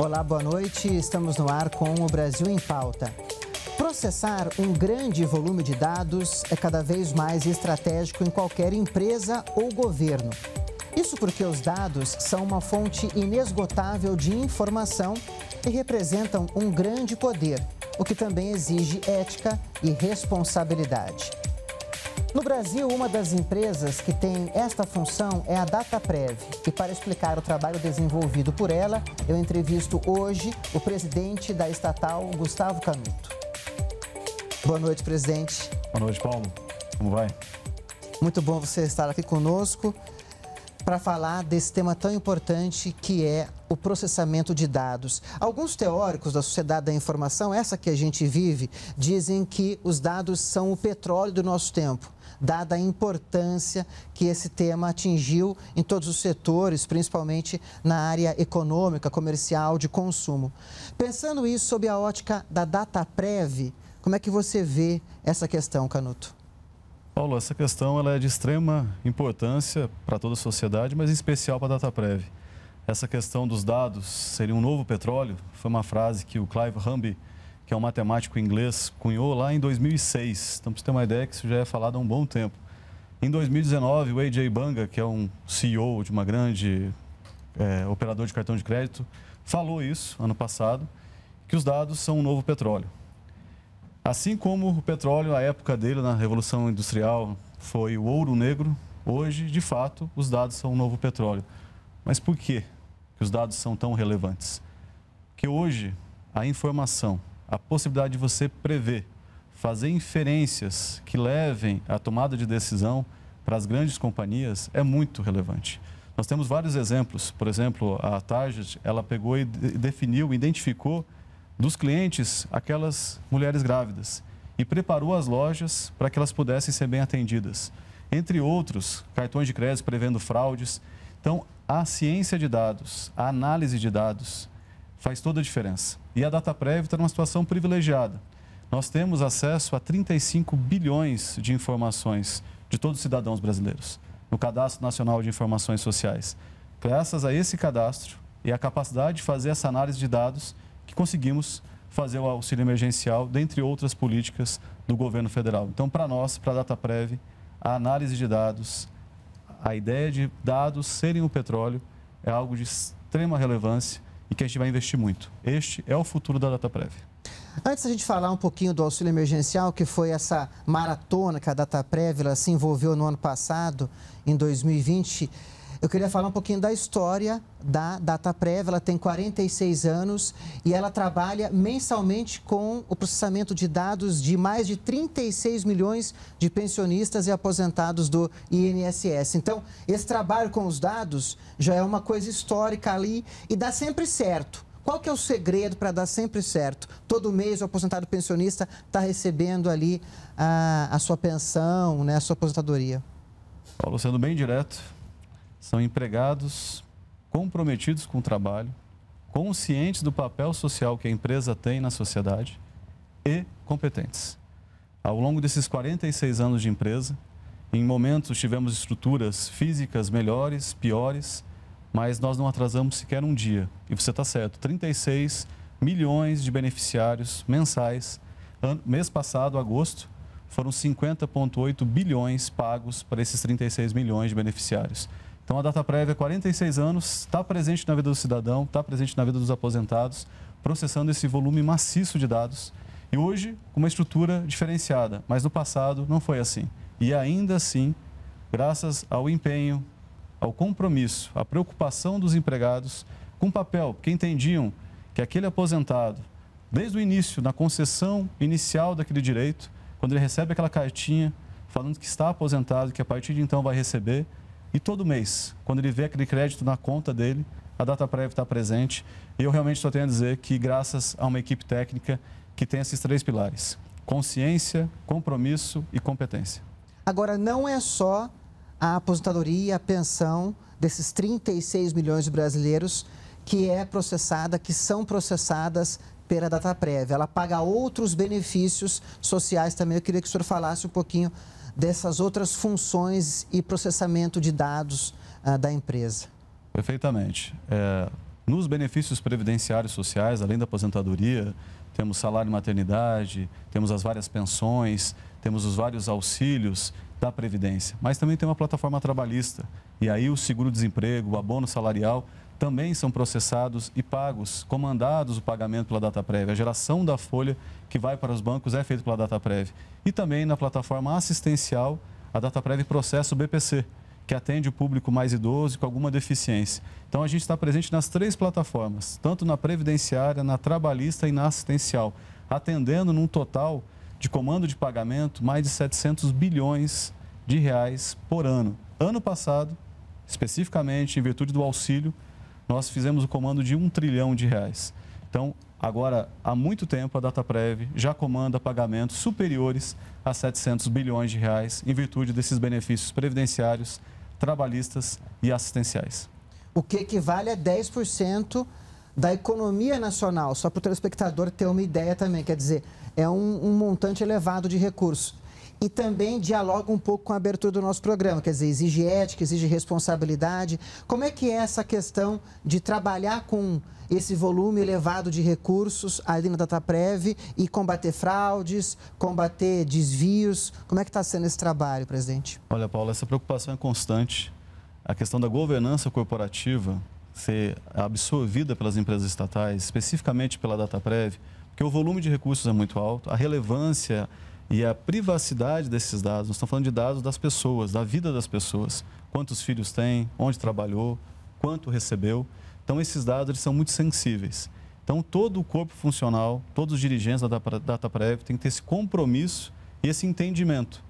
Olá, boa noite. Estamos no ar com o Brasil em Pauta. Processar um grande volume de dados é cada vez mais estratégico em qualquer empresa ou governo. Isso porque os dados são uma fonte inesgotável de informação e representam um grande poder, o que também exige ética e responsabilidade. No Brasil, uma das empresas que tem esta função é a DataPrev. E para explicar o trabalho desenvolvido por ela, eu entrevisto hoje o presidente da estatal, Gustavo Canuto. Boa noite, presidente. Boa noite, Paulo. Como vai? Muito bom você estar aqui conosco para falar desse tema tão importante que é o processamento de dados. Alguns teóricos da sociedade da informação, essa que a gente vive, dizem que os dados são o petróleo do nosso tempo, dada a importância que esse tema atingiu em todos os setores, principalmente na área econômica, comercial, de consumo. Pensando isso sob a ótica da data prévia, como é que você vê essa questão, Canuto? Paulo, essa questão ela é de extrema importância para toda a sociedade, mas em especial para a Dataprev. Essa questão dos dados seria um novo petróleo, foi uma frase que o Clive Humby, que é um matemático inglês, cunhou lá em 2006. Então, para você ter uma ideia, que isso já é falado há um bom tempo. Em 2019, o AJ Banga, que é um CEO de uma grande é, operador de cartão de crédito, falou isso ano passado, que os dados são um novo petróleo. Assim como o petróleo, a época dele na Revolução Industrial foi o ouro negro, hoje, de fato, os dados são o novo petróleo. Mas por que? que os dados são tão relevantes? Porque hoje a informação, a possibilidade de você prever, fazer inferências que levem à tomada de decisão para as grandes companhias é muito relevante. Nós temos vários exemplos. Por exemplo, a Target, ela pegou e definiu, identificou dos clientes aquelas mulheres grávidas e preparou as lojas para que elas pudessem ser bem atendidas. Entre outros, cartões de crédito prevendo fraudes. Então, a ciência de dados, a análise de dados faz toda a diferença. E a DataPrev está numa situação privilegiada. Nós temos acesso a 35 bilhões de informações de todos os cidadãos brasileiros no Cadastro Nacional de Informações Sociais. Graças a esse cadastro e a capacidade de fazer essa análise de dados, que conseguimos fazer o auxílio emergencial, dentre outras políticas do governo federal. Então, para nós, para a DataPrev, a análise de dados, a ideia de dados serem o petróleo, é algo de extrema relevância e que a gente vai investir muito. Este é o futuro da DataPrev. Antes a gente falar um pouquinho do auxílio emergencial, que foi essa maratona que a DataPrev se envolveu no ano passado, em 2020, eu queria falar um pouquinho da história da Data Prévia. Ela tem 46 anos e ela trabalha mensalmente com o processamento de dados de mais de 36 milhões de pensionistas e aposentados do INSS. Então, esse trabalho com os dados já é uma coisa histórica ali e dá sempre certo. Qual que é o segredo para dar sempre certo? Todo mês o aposentado pensionista está recebendo ali a, a sua pensão, né, a sua aposentadoria. Paulo, sendo bem direto, são empregados comprometidos com o trabalho, conscientes do papel social que a empresa tem na sociedade e competentes. Ao longo desses 46 anos de empresa, em momentos tivemos estruturas físicas melhores, piores, mas nós não atrasamos sequer um dia. E você está certo, 36 milhões de beneficiários mensais. mês passado, agosto, foram 50,8 bilhões pagos para esses 36 milhões de beneficiários. Então a data prévia, 46 é anos, está presente na vida do cidadão, está presente na vida dos aposentados, processando esse volume maciço de dados. E hoje, com uma estrutura diferenciada, mas no passado não foi assim. E ainda assim, graças ao empenho, ao compromisso, à preocupação dos empregados com papel, que entendiam que aquele aposentado, desde o início, na concessão inicial daquele direito, quando ele recebe aquela cartinha falando que está aposentado, que a partir de então vai receber, e todo mês, quando ele vê aquele crédito na conta dele, a data prévia está presente. E eu realmente só tenho a dizer que, graças a uma equipe técnica que tem esses três pilares: consciência, compromisso e competência. Agora, não é só a aposentadoria, a pensão desses 36 milhões de brasileiros que é processada, que são processadas pela data prévia. Ela paga outros benefícios sociais também. Eu queria que o senhor falasse um pouquinho dessas outras funções e processamento de dados ah, da empresa. Perfeitamente. É, nos benefícios previdenciários sociais, além da aposentadoria, temos salário e maternidade, temos as várias pensões, temos os vários auxílios da Previdência, mas também tem uma plataforma trabalhista. E aí o seguro-desemprego, o abono salarial também são processados e pagos, comandados o pagamento pela data prévia. A geração da folha que vai para os bancos é feita pela data prévia. E também na plataforma assistencial, a data prévia processa o BPC, que atende o público mais idoso e com alguma deficiência. Então a gente está presente nas três plataformas, tanto na previdenciária, na trabalhista e na assistencial, atendendo num total de comando de pagamento mais de 700 bilhões de reais por ano. Ano passado, especificamente em virtude do auxílio, nós fizemos o comando de um trilhão de reais. Então, agora, há muito tempo, a DataPrev já comanda pagamentos superiores a 700 bilhões de reais em virtude desses benefícios previdenciários, trabalhistas e assistenciais. O que equivale a 10% da economia nacional, só para o telespectador ter uma ideia também, quer dizer, é um, um montante elevado de recursos e também dialoga um pouco com a abertura do nosso programa, quer dizer, exige ética, exige responsabilidade. Como é que é essa questão de trabalhar com esse volume elevado de recursos ali na Dataprev e combater fraudes, combater desvios? Como é que está sendo esse trabalho, presidente? Olha, Paulo, essa preocupação é constante. A questão da governança corporativa ser absorvida pelas empresas estatais, especificamente pela Dataprev, porque o volume de recursos é muito alto, a relevância e a privacidade desses dados. Nós estamos falando de dados das pessoas, da vida das pessoas. Quantos filhos tem, onde trabalhou, quanto recebeu. Então, esses dados eles são muito sensíveis. Então, todo o corpo funcional, todos os dirigentes da DataPrev têm que ter esse compromisso e esse entendimento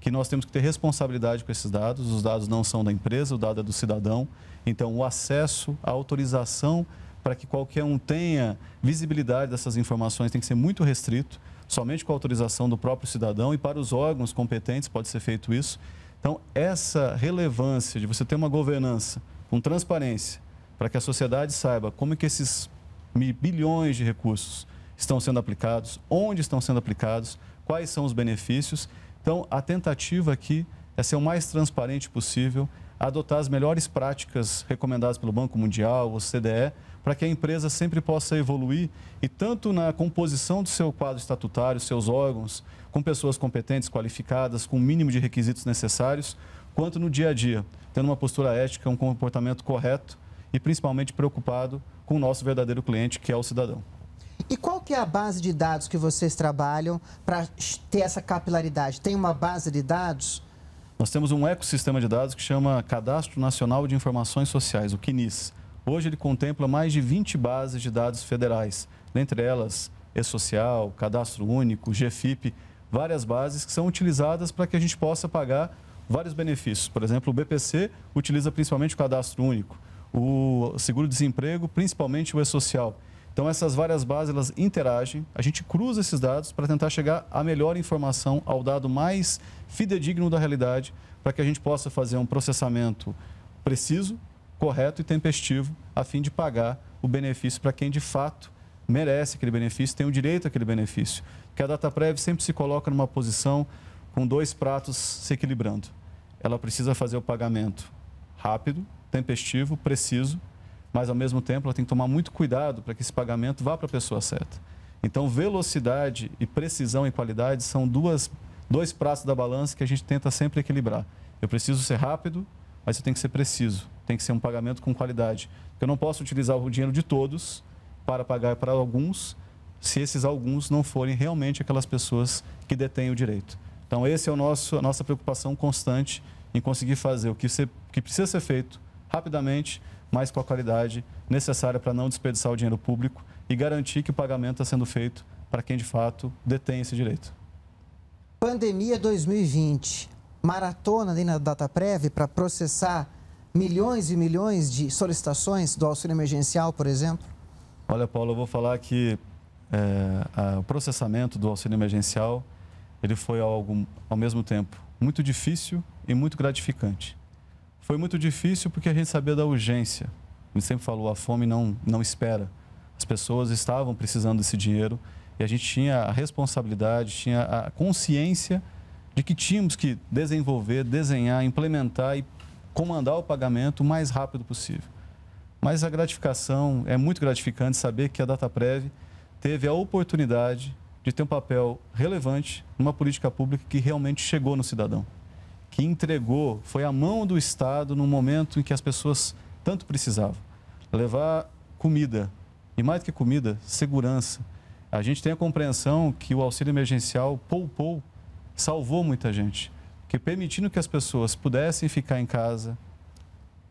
que nós temos que ter responsabilidade com esses dados. Os dados não são da empresa, o dado é do cidadão. Então, o acesso, a autorização para que qualquer um tenha visibilidade dessas informações tem que ser muito restrito somente com autorização do próprio cidadão e para os órgãos competentes pode ser feito isso. Então, essa relevância de você ter uma governança com transparência, para que a sociedade saiba como é que esses bilhões de recursos estão sendo aplicados, onde estão sendo aplicados, quais são os benefícios. Então, a tentativa aqui é ser o mais transparente possível adotar as melhores práticas recomendadas pelo Banco Mundial, o CDE, para que a empresa sempre possa evoluir e tanto na composição do seu quadro estatutário, seus órgãos, com pessoas competentes, qualificadas, com o mínimo de requisitos necessários, quanto no dia a dia, tendo uma postura ética, um comportamento correto e principalmente preocupado com o nosso verdadeiro cliente, que é o cidadão. E qual que é a base de dados que vocês trabalham para ter essa capilaridade? Tem uma base de dados nós temos um ecossistema de dados que chama Cadastro Nacional de Informações Sociais, o CNIS. Hoje ele contempla mais de 20 bases de dados federais, dentre elas E-Social, Cadastro Único, GFIP, várias bases que são utilizadas para que a gente possa pagar vários benefícios. Por exemplo, o BPC utiliza principalmente o Cadastro Único, o Seguro-Desemprego, principalmente o E-Social. Então, essas várias bases elas interagem, a gente cruza esses dados para tentar chegar à melhor informação, ao dado mais fidedigno da realidade, para que a gente possa fazer um processamento preciso, correto e tempestivo, a fim de pagar o benefício para quem de fato merece aquele benefício, tem o direito àquele benefício. Que a data prévia sempre se coloca numa posição com dois pratos se equilibrando. Ela precisa fazer o pagamento rápido, tempestivo, preciso mas ao mesmo tempo ela tem que tomar muito cuidado para que esse pagamento vá para a pessoa certa. Então, velocidade e precisão e qualidade são duas, dois pratos da balança que a gente tenta sempre equilibrar. Eu preciso ser rápido, mas eu tenho que ser preciso, tem que ser um pagamento com qualidade. Eu não posso utilizar o dinheiro de todos para pagar para alguns, se esses alguns não forem realmente aquelas pessoas que detêm o direito. Então, esse é o nosso, a nossa preocupação constante em conseguir fazer o que, ser, que precisa ser feito rapidamente, mas com a qualidade necessária para não desperdiçar o dinheiro público e garantir que o pagamento está sendo feito para quem de fato detém esse direito. Pandemia 2020, maratona ali na data prévia para processar milhões e milhões de solicitações do auxílio emergencial, por exemplo? Olha, Paulo, eu vou falar que é, a, o processamento do auxílio emergencial ele foi algo ao mesmo tempo muito difícil e muito gratificante. Foi muito difícil porque a gente sabia da urgência. A gente sempre falou, a fome não, não espera. As pessoas estavam precisando desse dinheiro e a gente tinha a responsabilidade, tinha a consciência de que tínhamos que desenvolver, desenhar, implementar e comandar o pagamento o mais rápido possível. Mas a gratificação é muito gratificante saber que a DataPrev teve a oportunidade de ter um papel relevante numa política pública que realmente chegou no cidadão que entregou, foi a mão do Estado no momento em que as pessoas tanto precisavam. Levar comida, e mais do que comida, segurança. A gente tem a compreensão que o auxílio emergencial poupou, salvou muita gente, que permitindo que as pessoas pudessem ficar em casa,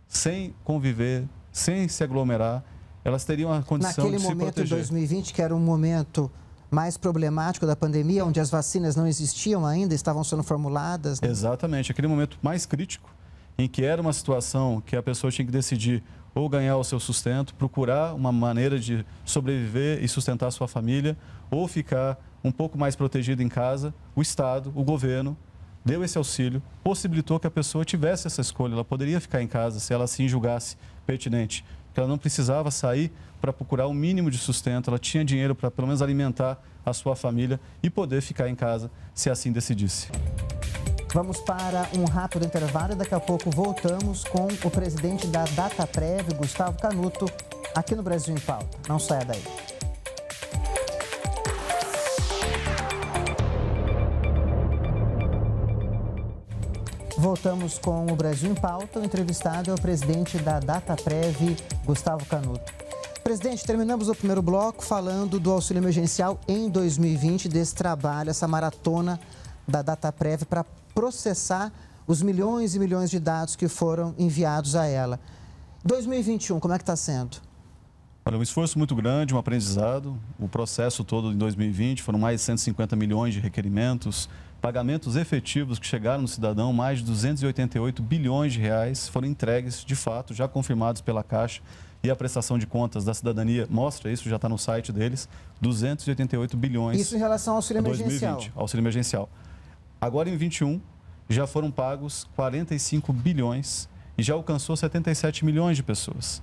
sem conviver, sem se aglomerar, elas teriam a condição Naquele de se proteger. Naquele momento, em 2020, que era um momento mais problemático da pandemia, onde as vacinas não existiam ainda, estavam sendo formuladas. Né? Exatamente, aquele momento mais crítico em que era uma situação que a pessoa tinha que decidir ou ganhar o seu sustento, procurar uma maneira de sobreviver e sustentar a sua família, ou ficar um pouco mais protegido em casa, o Estado, o governo deu esse auxílio, possibilitou que a pessoa tivesse essa escolha, ela poderia ficar em casa se ela se julgasse pertinente que ela não precisava sair para procurar o um mínimo de sustento, ela tinha dinheiro para pelo menos alimentar a sua família e poder ficar em casa se assim decidisse. Vamos para um rápido intervalo e daqui a pouco voltamos com o presidente da Dataprev, Gustavo Canuto, aqui no Brasil em Pauta. Não saia daí. Voltamos com o Brasil em Pauta. O entrevistado é o presidente da DataPrev, Gustavo Canuto. Presidente, terminamos o primeiro bloco falando do auxílio emergencial em 2020, desse trabalho, essa maratona da DataPrev para processar os milhões e milhões de dados que foram enviados a ela. 2021, como é que está sendo? Olha, um esforço muito grande, um aprendizado. O processo todo em 2020 foram mais de 150 milhões de requerimentos, Pagamentos efetivos que chegaram no cidadão, mais de 288 bilhões de reais, foram entregues, de fato, já confirmados pela Caixa. E a prestação de contas da cidadania mostra isso, já está no site deles, 288 bilhões. Isso em relação ao auxílio emergencial. auxílio emergencial. Agora em 21 já foram pagos 45 bilhões e já alcançou 77 milhões de pessoas.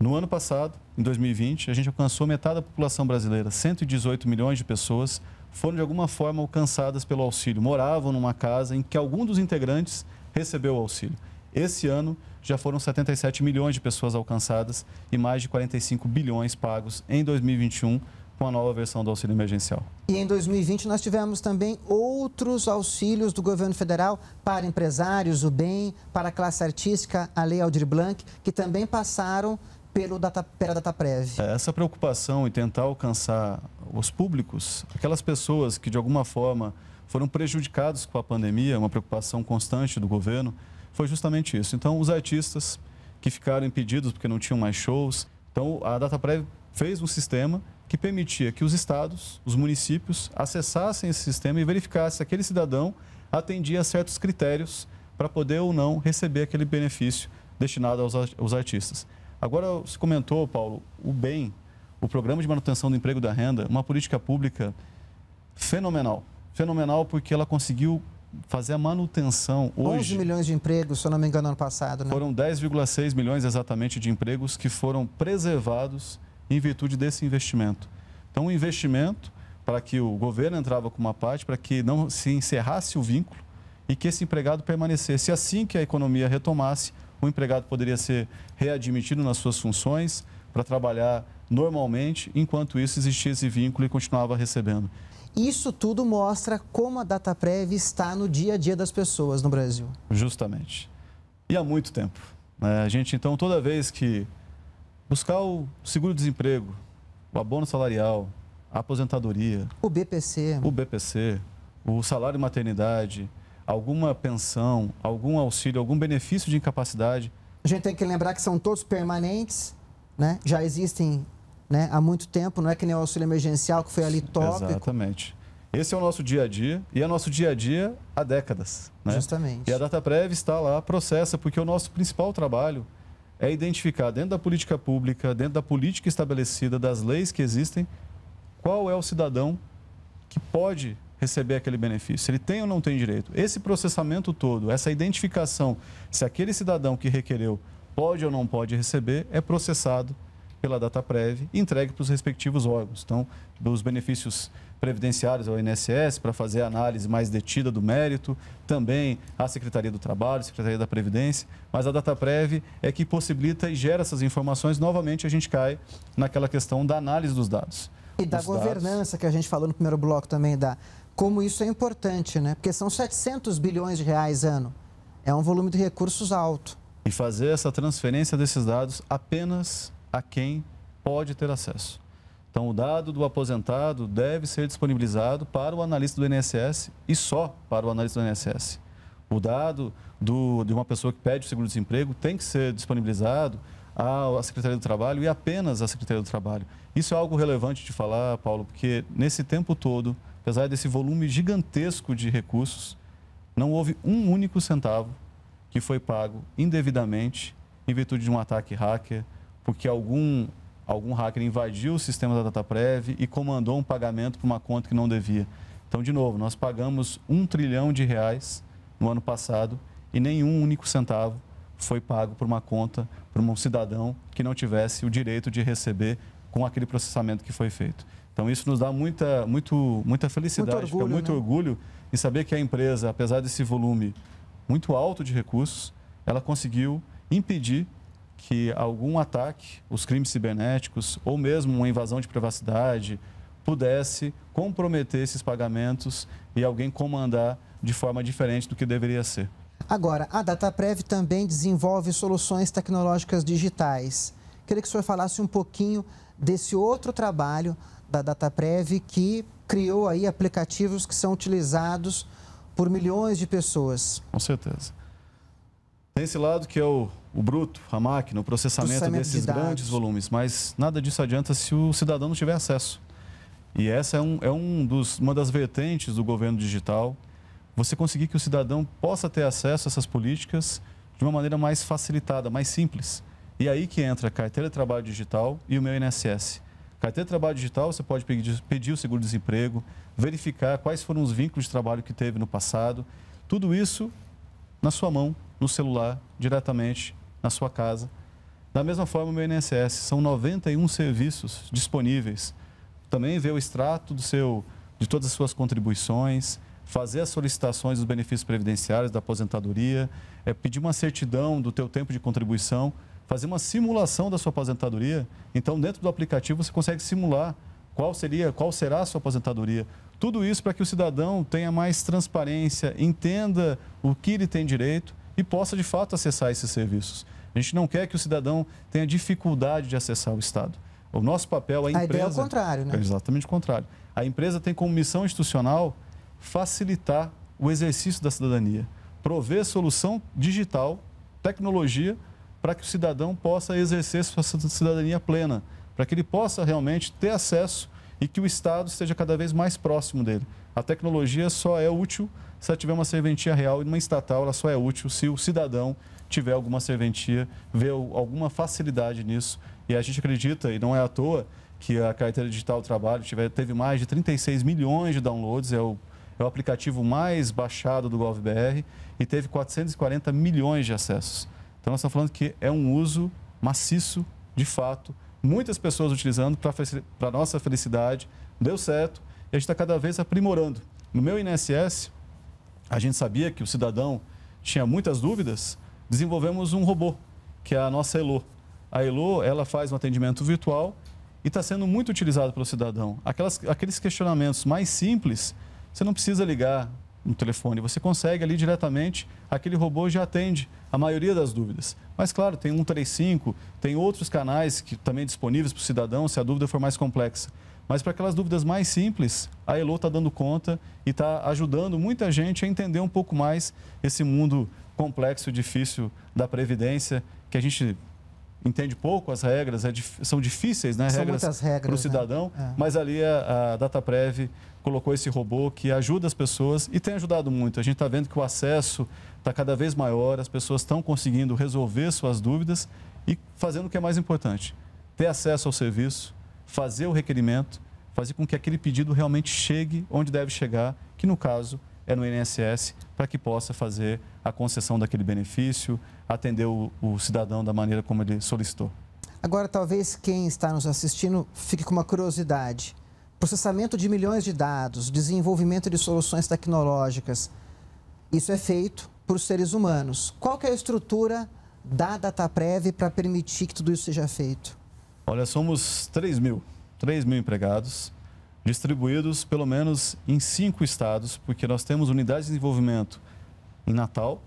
No ano passado, em 2020, a gente alcançou metade da população brasileira, 118 milhões de pessoas, foram de alguma forma alcançadas pelo auxílio, moravam numa casa em que algum dos integrantes recebeu o auxílio. Esse ano já foram 77 milhões de pessoas alcançadas e mais de 45 bilhões pagos em 2021 com a nova versão do auxílio emergencial. E em 2020 nós tivemos também outros auxílios do governo federal para empresários, o bem, para a classe artística, a Lei Aldir Blanc, que também passaram pelo data, pela DataPrev. É, essa preocupação em tentar alcançar os públicos, aquelas pessoas que de alguma forma foram prejudicados com a pandemia, uma preocupação constante do governo, foi justamente isso. Então, os artistas que ficaram impedidos porque não tinham mais shows, então a DataPrev fez um sistema que permitia que os estados, os municípios, acessassem esse sistema e verificassem se aquele cidadão atendia a certos critérios para poder ou não receber aquele benefício destinado aos artistas. Agora, você comentou, Paulo, o BEM, o Programa de Manutenção do Emprego e da Renda, uma política pública fenomenal. Fenomenal porque ela conseguiu fazer a manutenção hoje. 11 milhões de empregos, se eu não me engano, ano passado, né? Foram 10,6 milhões exatamente de empregos que foram preservados em virtude desse investimento. Então, um investimento para que o governo entrava com uma parte, para que não se encerrasse o vínculo e que esse empregado permanecesse. Assim que a economia retomasse, o empregado poderia ser readmitido nas suas funções para trabalhar normalmente, enquanto isso existia esse vínculo e continuava recebendo. Isso tudo mostra como a data prévia está no dia a dia das pessoas no Brasil. Justamente. E há muito tempo. Né? A gente, então, toda vez que buscar o seguro-desemprego, o abono salarial, a aposentadoria... O BPC. O BPC, o salário maternidade, alguma pensão, algum auxílio, algum benefício de incapacidade. A gente tem que lembrar que são todos permanentes, né? já existem né, há muito tempo, não é que nem o auxílio emergencial que foi ali tópico. Exatamente. Esse é o nosso dia a dia e é nosso dia a dia há décadas. Né? Justamente. E a data prévia está lá, processa, porque o nosso principal trabalho é identificar dentro da política pública, dentro da política estabelecida, das leis que existem, qual é o cidadão que pode receber aquele benefício. Ele tem ou não tem direito? Esse processamento todo, essa identificação, se aquele cidadão que requereu pode ou não pode receber, é processado pela DataPrev e entregue para os respectivos órgãos. Então, dos benefícios previdenciários ao INSS para fazer a análise mais detida do mérito, também à Secretaria do Trabalho, Secretaria da Previdência, mas a data prévia é que possibilita e gera essas informações. Novamente, a gente cai naquela questão da análise dos dados. E da governança dados. que a gente falou no primeiro bloco também da como isso é importante, né? Porque são 700 bilhões de reais ano. É um volume de recursos alto. E fazer essa transferência desses dados apenas a quem pode ter acesso. Então, o dado do aposentado deve ser disponibilizado para o analista do INSS e só para o analista do INSS. O dado do, de uma pessoa que pede o seguro-desemprego tem que ser disponibilizado à Secretaria do Trabalho e apenas à Secretaria do Trabalho. Isso é algo relevante de falar, Paulo, porque nesse tempo todo apesar desse volume gigantesco de recursos, não houve um único centavo que foi pago indevidamente em virtude de um ataque hacker, porque algum, algum hacker invadiu o sistema da DataPrev e comandou um pagamento para uma conta que não devia. Então, de novo, nós pagamos um trilhão de reais no ano passado e nenhum único centavo foi pago por uma conta, por um cidadão que não tivesse o direito de receber com aquele processamento que foi feito. Então isso nos dá muita, muito, muita felicidade, muito orgulho, muito né? orgulho em saber que a empresa, apesar desse volume muito alto de recursos, ela conseguiu impedir que algum ataque, os crimes cibernéticos ou mesmo uma invasão de privacidade pudesse comprometer esses pagamentos e alguém comandar de forma diferente do que deveria ser. Agora, a Dataprev também desenvolve soluções tecnológicas digitais. Queria que o senhor falasse um pouquinho desse outro trabalho da Dataprev que criou aí aplicativos que são utilizados por milhões de pessoas. Com certeza. Tem esse lado que é o, o bruto, a máquina, o processamento, processamento desses de grandes volumes, mas nada disso adianta se o cidadão não tiver acesso. E essa é, um, é um dos, uma das vertentes do governo digital, você conseguir que o cidadão possa ter acesso a essas políticas de uma maneira mais facilitada, mais simples. E é aí que entra a carteira de trabalho digital e o meu INSS. Carteira de trabalho digital, você pode pedir, pedir o seguro-desemprego, verificar quais foram os vínculos de trabalho que teve no passado. Tudo isso na sua mão, no celular, diretamente na sua casa. Da mesma forma, o meu INSS, são 91 serviços disponíveis. Também ver o extrato do seu, de todas as suas contribuições, fazer as solicitações dos benefícios previdenciários, da aposentadoria, é pedir uma certidão do teu tempo de contribuição fazer uma simulação da sua aposentadoria. Então, dentro do aplicativo, você consegue simular qual seria, qual será a sua aposentadoria. Tudo isso para que o cidadão tenha mais transparência, entenda o que ele tem direito e possa de fato acessar esses serviços. A gente não quer que o cidadão tenha dificuldade de acessar o Estado. O nosso papel, a empresa. A ideia é o contrário, né? É exatamente o contrário. A empresa tem como missão institucional facilitar o exercício da cidadania, prover solução digital, tecnologia para que o cidadão possa exercer sua cidadania plena, para que ele possa realmente ter acesso e que o Estado esteja cada vez mais próximo dele. A tecnologia só é útil se ela tiver uma serventia real e uma estatal, ela só é útil se o cidadão tiver alguma serventia, vê alguma facilidade nisso. E a gente acredita, e não é à toa, que a carteira digital do trabalho tiver, teve mais de 36 milhões de downloads, é o, é o aplicativo mais baixado do GovBR, e teve 440 milhões de acessos. Então, nós estamos falando que é um uso maciço, de fato, muitas pessoas utilizando para nossa felicidade, deu certo e a gente está cada vez aprimorando. No meu INSS, a gente sabia que o cidadão tinha muitas dúvidas, desenvolvemos um robô, que é a nossa Elo. A Elo, ela faz um atendimento virtual e está sendo muito utilizado pelo cidadão. Aquelas, aqueles questionamentos mais simples, você não precisa ligar no telefone, você consegue ali diretamente, aquele robô já atende a maioria das dúvidas. Mas, claro, tem 135, tem outros canais que também disponíveis para o cidadão se a dúvida for mais complexa. Mas para aquelas dúvidas mais simples, a Elo está dando conta e está ajudando muita gente a entender um pouco mais esse mundo complexo e difícil da Previdência, que a gente entende pouco as regras, é, são difíceis, né? São regras para o né? cidadão, né? é. mas ali a, a DataPrev colocou esse robô que ajuda as pessoas e tem ajudado muito. A gente está vendo que o acesso está cada vez maior, as pessoas estão conseguindo resolver suas dúvidas e fazendo o que é mais importante: ter acesso ao serviço, fazer o requerimento, fazer com que aquele pedido realmente chegue onde deve chegar, que no caso é no INSS, para que possa fazer a concessão daquele benefício, atender o, o cidadão da maneira como ele solicitou. Agora, talvez quem está nos assistindo fique com uma curiosidade. Processamento de milhões de dados, desenvolvimento de soluções tecnológicas. Isso é feito para os seres humanos. Qual que é a estrutura da DataPrev para permitir que tudo isso seja feito? Olha, somos 3 mil, 3 mil empregados, distribuídos pelo menos em cinco estados, porque nós temos unidades de desenvolvimento em Natal,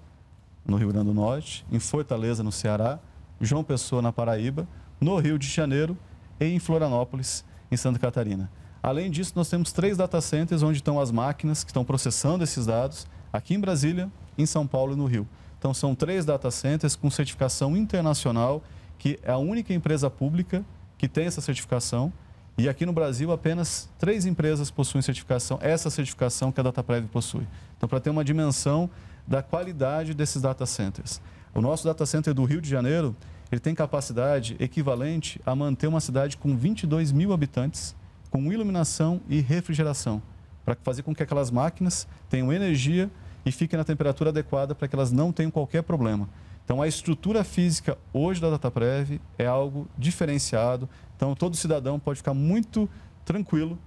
no Rio Grande do Norte, em Fortaleza, no Ceará, João Pessoa, na Paraíba, no Rio de Janeiro e em Florianópolis, em Santa Catarina. Além disso, nós temos três data centers onde estão as máquinas que estão processando esses dados, aqui em Brasília, em São Paulo e no Rio. Então, são três data centers com certificação internacional, que é a única empresa pública que tem essa certificação. E aqui no Brasil, apenas três empresas possuem certificação, essa certificação que a DataPrev possui. Então, para ter uma dimensão da qualidade desses data centers. O nosso data center do Rio de Janeiro, ele tem capacidade equivalente a manter uma cidade com 22 mil habitantes, com iluminação e refrigeração, para fazer com que aquelas máquinas tenham energia e fiquem na temperatura adequada para que elas não tenham qualquer problema. Então, a estrutura física hoje da DataPrev é algo diferenciado. Então, todo cidadão pode ficar muito tranquilo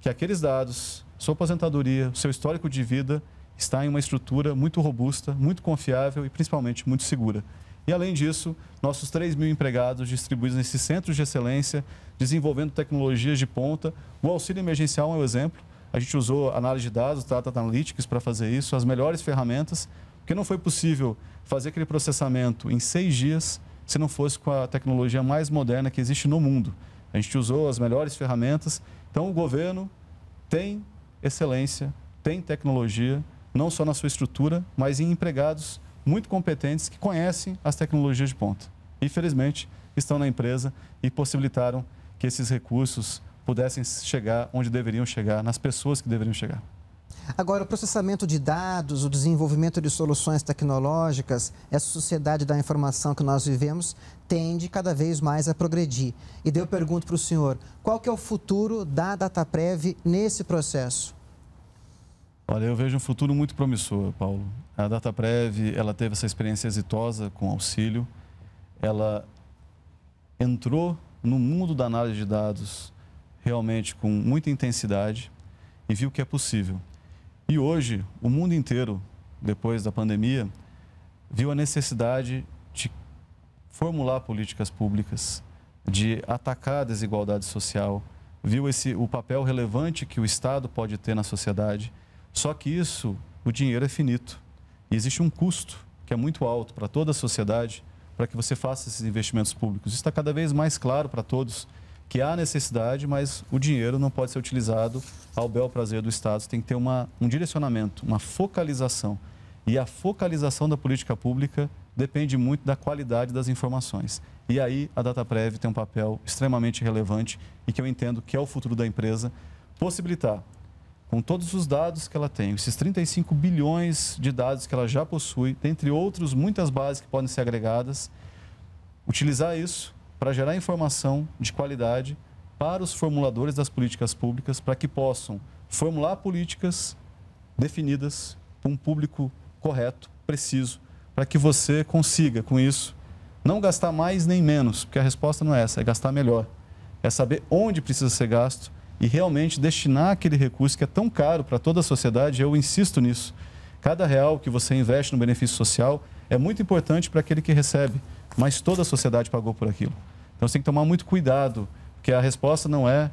que aqueles dados, sua aposentadoria, seu histórico de vida, está em uma estrutura muito robusta, muito confiável e principalmente muito segura. E, além disso, nossos 3 mil empregados distribuídos nesses centros de excelência, desenvolvendo tecnologias de ponta. O auxílio emergencial é um exemplo. A gente usou análise de dados, data Analytics, para fazer isso, as melhores ferramentas, porque não foi possível fazer aquele processamento em seis dias se não fosse com a tecnologia mais moderna que existe no mundo. A gente usou as melhores ferramentas. Então, o governo tem excelência, tem tecnologia, não só na sua estrutura, mas em empregados muito competentes que conhecem as tecnologias de ponta. Infelizmente, estão na empresa e possibilitaram que esses recursos pudessem chegar onde deveriam chegar, nas pessoas que deveriam chegar. Agora, o processamento de dados, o desenvolvimento de soluções tecnológicas, essa sociedade da informação que nós vivemos tende cada vez mais a progredir. E daí eu pergunto para o senhor, qual que é o futuro da DataPrev nesse processo? Olha, eu vejo um futuro muito promissor, Paulo. A DataPrev, ela teve essa experiência exitosa com auxílio. Ela entrou no mundo da análise de dados realmente com muita intensidade e viu que é possível. E hoje, o mundo inteiro, depois da pandemia, viu a necessidade de formular políticas públicas, de atacar a desigualdade social, viu esse, o papel relevante que o Estado pode ter na sociedade só que isso, o dinheiro é finito. E existe um custo que é muito alto para toda a sociedade para que você faça esses investimentos públicos. Isso está cada vez mais claro para todos que há necessidade, mas o dinheiro não pode ser utilizado ao bel prazer do Estado. Tem que ter uma, um direcionamento, uma focalização. E a focalização da política pública depende muito da qualidade das informações. E aí a DataPrev tem um papel extremamente relevante e que eu entendo que é o futuro da empresa possibilitar com todos os dados que ela tem, esses 35 bilhões de dados que ela já possui, dentre outros muitas bases que podem ser agregadas, utilizar isso para gerar informação de qualidade para os formuladores das políticas públicas, para que possam formular políticas definidas para um público correto, preciso, para que você consiga, com isso, não gastar mais nem menos, porque a resposta não é essa, é gastar melhor. É saber onde precisa ser gasto e realmente destinar aquele recurso que é tão caro para toda a sociedade, eu insisto nisso. Cada real que você investe no benefício social é muito importante para aquele que recebe, mas toda a sociedade pagou por aquilo. Então você tem que tomar muito cuidado, porque a resposta não é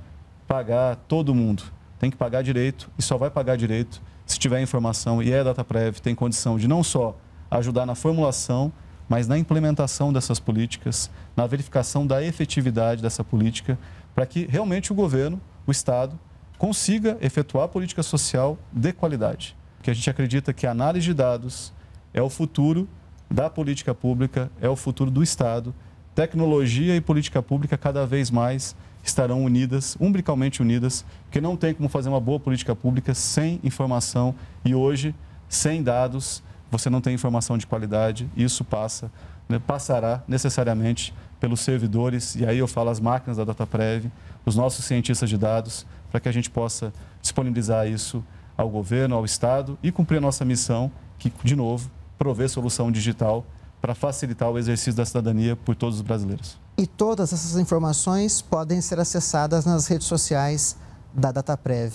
pagar todo mundo. Tem que pagar direito e só vai pagar direito se tiver informação e é data prévia, tem condição de não só ajudar na formulação, mas na implementação dessas políticas, na verificação da efetividade dessa política, para que realmente o governo o Estado consiga efetuar política social de qualidade. Que a gente acredita é que a análise de dados é o futuro da política pública, é o futuro do Estado. Tecnologia e política pública cada vez mais estarão unidas, umbricalmente unidas, porque não tem como fazer uma boa política pública sem informação e hoje, sem dados, você não tem informação de qualidade. Isso passa, né, passará necessariamente pelos servidores, e aí eu falo as máquinas da DataPrev, os nossos cientistas de dados, para que a gente possa disponibilizar isso ao governo, ao Estado e cumprir a nossa missão, que, de novo, prover solução digital para facilitar o exercício da cidadania por todos os brasileiros. E todas essas informações podem ser acessadas nas redes sociais da Dataprev.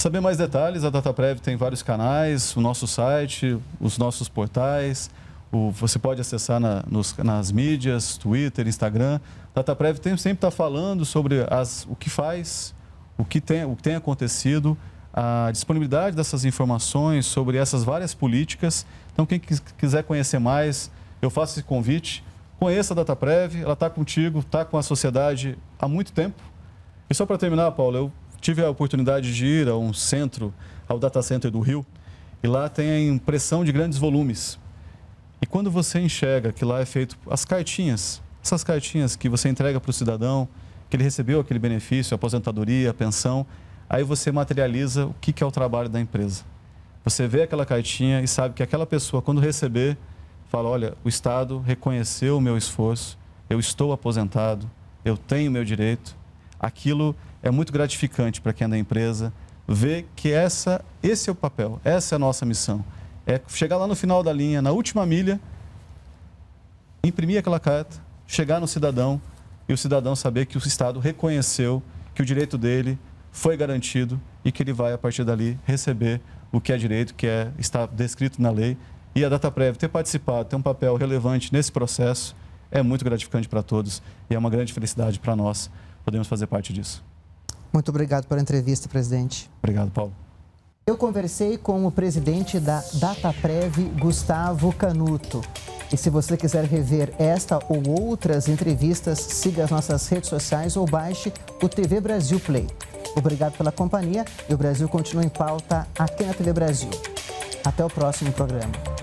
Saber mais detalhes, a Dataprev tem vários canais, o nosso site, os nossos portais, o, você pode acessar na, nos, nas mídias, Twitter, Instagram. DataPrev tem, sempre está falando sobre as, o que faz, o que, tem, o que tem acontecido, a disponibilidade dessas informações sobre essas várias políticas. Então, quem quiser conhecer mais, eu faço esse convite. Conheça a DataPrev, ela está contigo, está com a sociedade há muito tempo. E só para terminar, Paulo, eu tive a oportunidade de ir a um centro, ao Data Center do Rio, e lá tem a impressão de grandes volumes. E quando você enxerga que lá é feito as cartinhas, essas cartinhas que você entrega para o cidadão, que ele recebeu aquele benefício, aposentadoria, pensão, aí você materializa o que, que é o trabalho da empresa. Você vê aquela cartinha e sabe que aquela pessoa, quando receber, fala: olha, o Estado reconheceu o meu esforço, eu estou aposentado, eu tenho meu direito. Aquilo é muito gratificante para quem é da empresa ver que essa, esse é o papel, essa é a nossa missão é chegar lá no final da linha, na última milha, imprimir aquela carta, chegar no cidadão e o cidadão saber que o Estado reconheceu que o direito dele foi garantido e que ele vai, a partir dali, receber o que é direito, que é, está descrito na lei. E a data prévia ter participado, ter um papel relevante nesse processo, é muito gratificante para todos e é uma grande felicidade para nós podermos fazer parte disso. Muito obrigado pela entrevista, presidente. Obrigado, Paulo. Eu conversei com o presidente da Dataprev, Gustavo Canuto. E se você quiser rever esta ou outras entrevistas, siga as nossas redes sociais ou baixe o TV Brasil Play. Obrigado pela companhia e o Brasil continua em pauta aqui na TV Brasil. Até o próximo programa.